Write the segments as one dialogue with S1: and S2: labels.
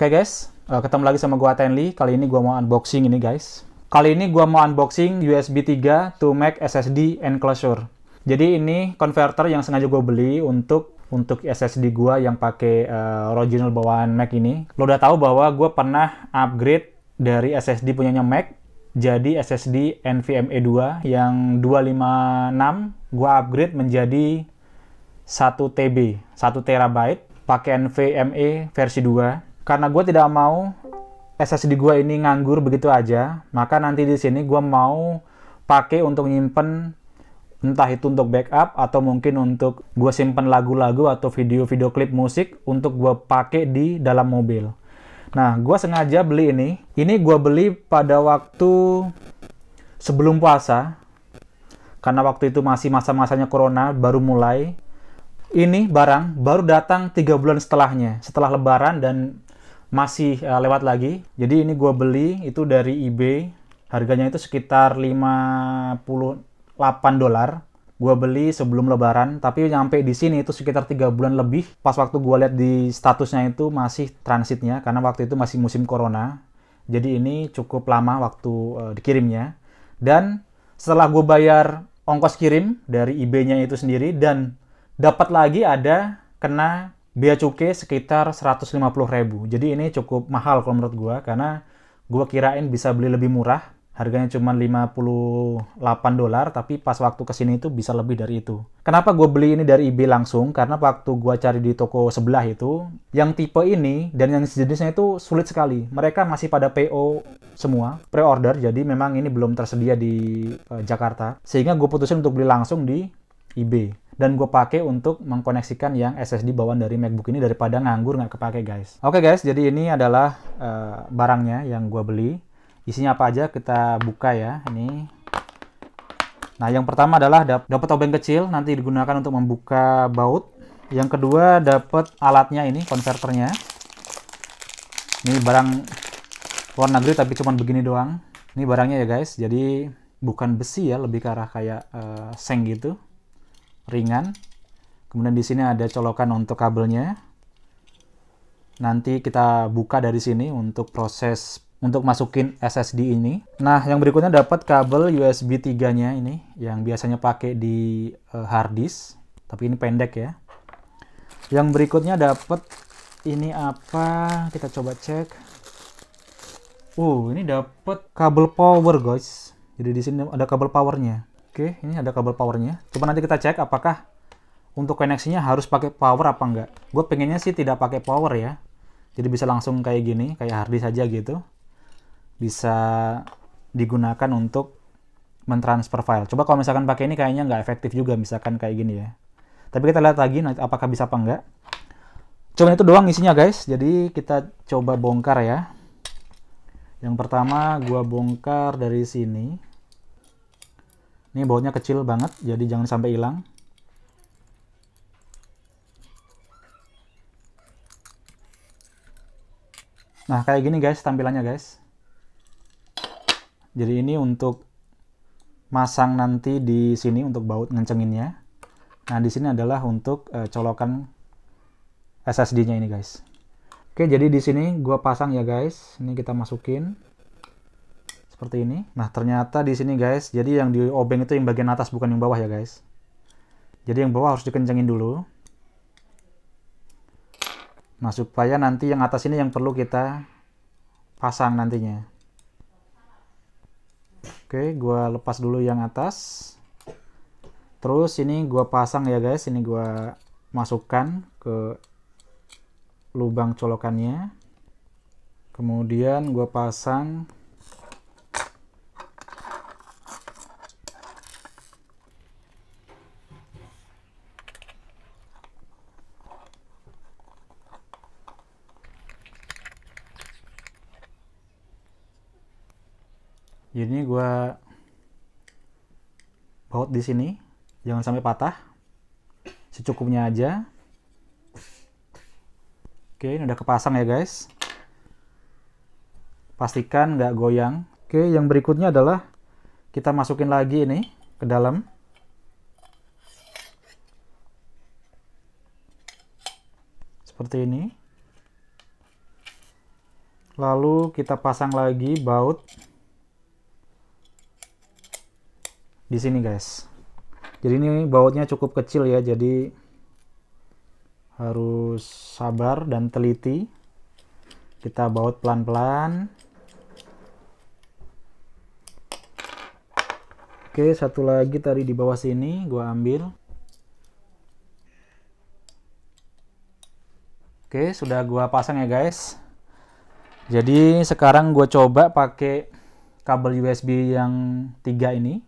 S1: Oke okay guys, eh, ketemu lagi sama gua Tenly. Kali ini gua mau unboxing ini guys. Kali ini gua mau unboxing USB 3 to Mac SSD enclosure. Jadi ini converter yang sengaja gua beli untuk untuk SSD gua yang pakai uh, original bawaan Mac ini. Lo udah tahu bahwa gua pernah upgrade dari SSD punyanya Mac jadi SSD NVMe 2 yang 256 gua upgrade menjadi 1 TB, 1 TB pakai NVMe versi 2 karena gue tidak mau SSD gue ini nganggur begitu aja, maka nanti di sini gue mau pakai untuk nyimpen entah itu untuk backup atau mungkin untuk gue simpen lagu-lagu atau video-video klip musik untuk gue pakai di dalam mobil. Nah, gue sengaja beli ini. Ini gue beli pada waktu sebelum puasa. Karena waktu itu masih masa-masanya corona, baru mulai. Ini barang baru datang tiga bulan setelahnya, setelah lebaran dan masih uh, lewat lagi. Jadi ini gue beli itu dari eBay. Harganya itu sekitar 58 dolar. Gue beli sebelum lebaran, tapi nyampe di sini itu sekitar tiga bulan lebih. Pas waktu gue lihat di statusnya itu masih transitnya, karena waktu itu masih musim corona. Jadi ini cukup lama waktu uh, dikirimnya. Dan setelah gue bayar ongkos kirim dari eBay-nya itu sendiri, dan dapat lagi ada kena biaya cukai sekitar 150 ribu. Jadi ini cukup mahal kalau menurut gue karena gue kirain bisa beli lebih murah. Harganya cuma 58 dolar, tapi pas waktu kesini itu bisa lebih dari itu. Kenapa gue beli ini dari eBay langsung? Karena waktu gue cari di toko sebelah itu, yang tipe ini dan yang sejenisnya itu sulit sekali. Mereka masih pada PO semua, pre-order, jadi memang ini belum tersedia di uh, Jakarta. Sehingga gue putusin untuk beli langsung di eBay dan gue pakai untuk mengkoneksikan yang SSD bawaan dari MacBook ini daripada nganggur nggak kepake guys. Oke okay guys, jadi ini adalah uh, barangnya yang gue beli. Isinya apa aja kita buka ya. Ini. Nah yang pertama adalah dap dapat obeng kecil nanti digunakan untuk membuka baut. Yang kedua dapat alatnya ini konverternya. Ini barang luar negeri tapi cuma begini doang. Ini barangnya ya guys. Jadi bukan besi ya, lebih ke arah kayak uh, seng gitu ringan. Kemudian di sini ada colokan untuk kabelnya. Nanti kita buka dari sini untuk proses untuk masukin SSD ini. Nah, yang berikutnya dapat kabel USB 3-nya ini yang biasanya pakai di uh, hard disk, tapi ini pendek ya. Yang berikutnya dapat ini apa? Kita coba cek. Uh, ini dapat kabel power, guys. Jadi di sini ada kabel powernya. Oke, ini ada kabel powernya. Coba nanti kita cek apakah untuk koneksinya harus pakai power apa enggak. Gue pengennya sih tidak pakai power ya. Jadi bisa langsung kayak gini, kayak hard saja gitu. Bisa digunakan untuk mentransfer file. Coba kalau misalkan pakai ini kayaknya nggak efektif juga, misalkan kayak gini ya. Tapi kita lihat lagi apakah bisa apa enggak. Cuman itu doang isinya guys, jadi kita coba bongkar ya. Yang pertama gua bongkar dari sini. Ini bautnya kecil banget, jadi jangan sampai hilang. Nah, kayak gini guys tampilannya guys. Jadi ini untuk masang nanti di sini untuk baut ngencenginnya. Nah, di sini adalah untuk uh, colokan SSD-nya ini guys. Oke, jadi di sini gua pasang ya guys. Ini kita masukin seperti ini. Nah, ternyata di sini guys, jadi yang di obeng itu yang bagian atas bukan yang bawah ya guys. Jadi yang bawah harus dikencengin dulu. Nah, supaya nanti yang atas ini yang perlu kita pasang nantinya. Oke, gua lepas dulu yang atas. Terus ini gua pasang ya guys, ini gua masukkan ke lubang colokannya. Kemudian gua pasang Ini gue baut di sini jangan sampai patah secukupnya aja oke ini udah kepasang ya guys pastikan nggak goyang oke yang berikutnya adalah kita masukin lagi ini ke dalam seperti ini lalu kita pasang lagi baut di sini guys jadi ini bautnya cukup kecil ya jadi harus sabar dan teliti kita baut pelan-pelan oke satu lagi tadi di bawah sini gua ambil oke sudah gua pasang ya guys jadi sekarang gua coba pakai kabel USB yang tiga ini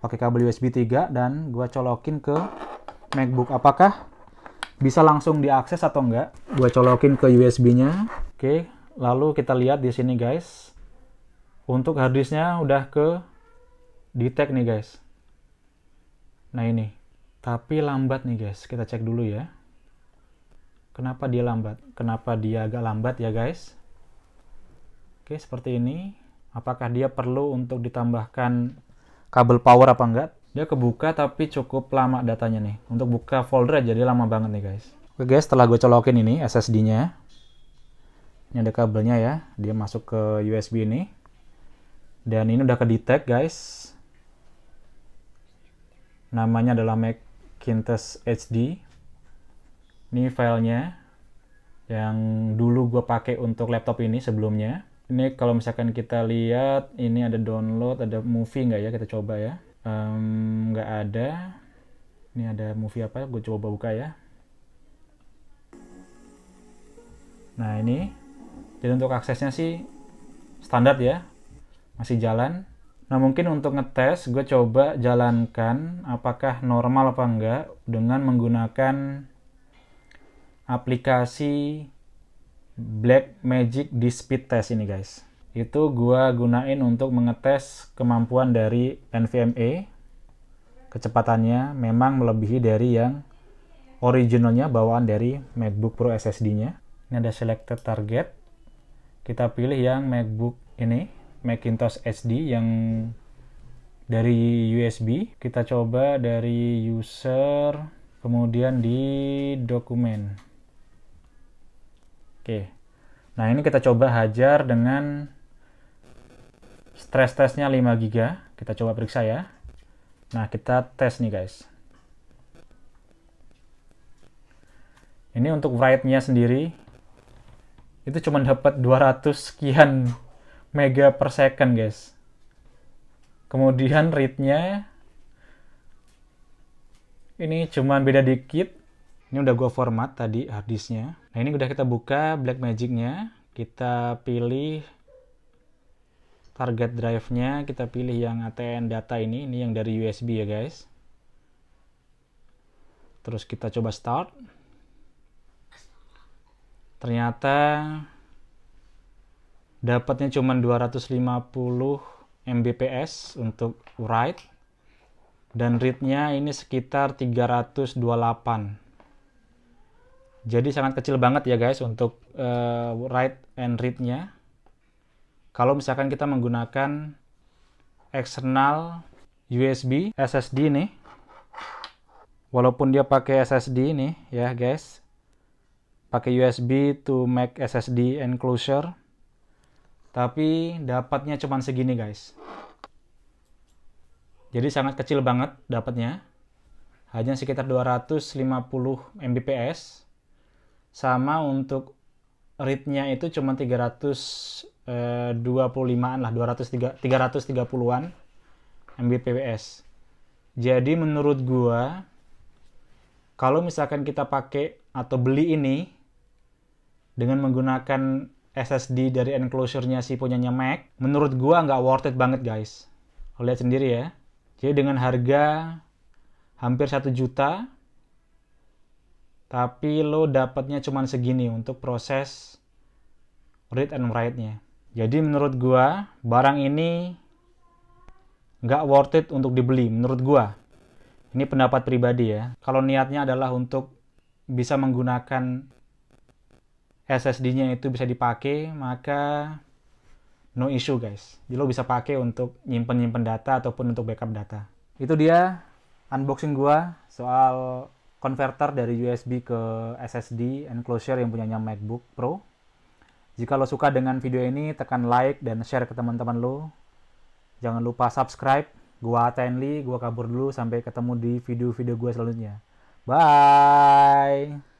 S1: pakai kabel USB 3 dan gua colokin ke MacBook apakah bisa langsung diakses atau enggak gua colokin ke USB-nya oke lalu kita lihat di sini guys untuk harddisknya udah ke detect nih guys nah ini tapi lambat nih guys kita cek dulu ya kenapa dia lambat kenapa dia agak lambat ya guys oke seperti ini apakah dia perlu untuk ditambahkan kabel power apa enggak. Dia kebuka tapi cukup lama datanya nih. Untuk buka folder jadi lama banget nih guys. Oke guys, setelah gue colokin ini SSD-nya. Ini ada kabelnya ya. Dia masuk ke USB ini. Dan ini udah ke detect guys. Namanya adalah Macintosh HD. Ini filenya yang dulu gue pakai untuk laptop ini sebelumnya. Ini kalau misalkan kita lihat, ini ada download, ada movie nggak ya? Kita coba ya. Um, nggak ada. Ini ada movie apa? Gue coba buka ya. Nah ini, jadi untuk aksesnya sih standar ya, masih jalan. Nah mungkin untuk ngetes, gue coba jalankan apakah normal apa enggak dengan menggunakan aplikasi Black Magic di speed test ini guys. Itu gua gunain untuk mengetes kemampuan dari NVMe. Kecepatannya memang melebihi dari yang originalnya bawaan dari MacBook Pro SSD-nya. Ini ada selected target. Kita pilih yang MacBook ini, Macintosh SD yang dari USB. Kita coba dari user, kemudian di dokumen. Oke. Nah, ini kita coba hajar dengan stress testnya 5 giga. Kita coba periksa ya. Nah, kita tes nih guys. Ini untuk write-nya sendiri, itu cuma dapat 200 sekian mega per second guys. Kemudian read-nya ini cuma beda dikit ini udah gue format tadi harddisknya. Nah ini udah kita buka Black Magicnya. Kita pilih target drive-nya. Kita pilih yang ATN data ini. Ini yang dari USB ya guys. Terus kita coba start. Ternyata dapatnya cuma 250 Mbps untuk write. Dan read-nya ini sekitar 328 jadi sangat kecil banget ya guys untuk uh, eh, write and read-nya. Kalau misalkan kita menggunakan external USB SSD ini, Walaupun dia pakai SSD ini ya guys. Pakai USB to Mac SSD enclosure. Tapi dapatnya cuma segini guys. Jadi sangat kecil banget dapatnya. Hanya sekitar 250 Mbps sama untuk ritnya itu cuma 325-an eh, lah 330-an Mbps jadi menurut gua kalau misalkan kita pakai atau beli ini dengan menggunakan SSD dari enclosure-nya si punyanya Mac, menurut gua nggak worth it banget guys. lihat sendiri ya. Jadi dengan harga hampir 1 juta, tapi lo dapatnya cuma segini untuk proses read and write-nya. Jadi menurut gua barang ini nggak worth it untuk dibeli menurut gua. Ini pendapat pribadi ya. Kalau niatnya adalah untuk bisa menggunakan SSD-nya itu bisa dipakai, maka no issue guys. Jadi lo bisa pakai untuk nyimpen-nyimpen data ataupun untuk backup data. Itu dia unboxing gua soal konverter dari USB ke SSD enclosure yang punyanya MacBook Pro. Jika lo suka dengan video ini, tekan like dan share ke teman-teman lo. Jangan lupa subscribe. Gua tenly, gua kabur dulu sampai ketemu di video-video gua selanjutnya. Bye.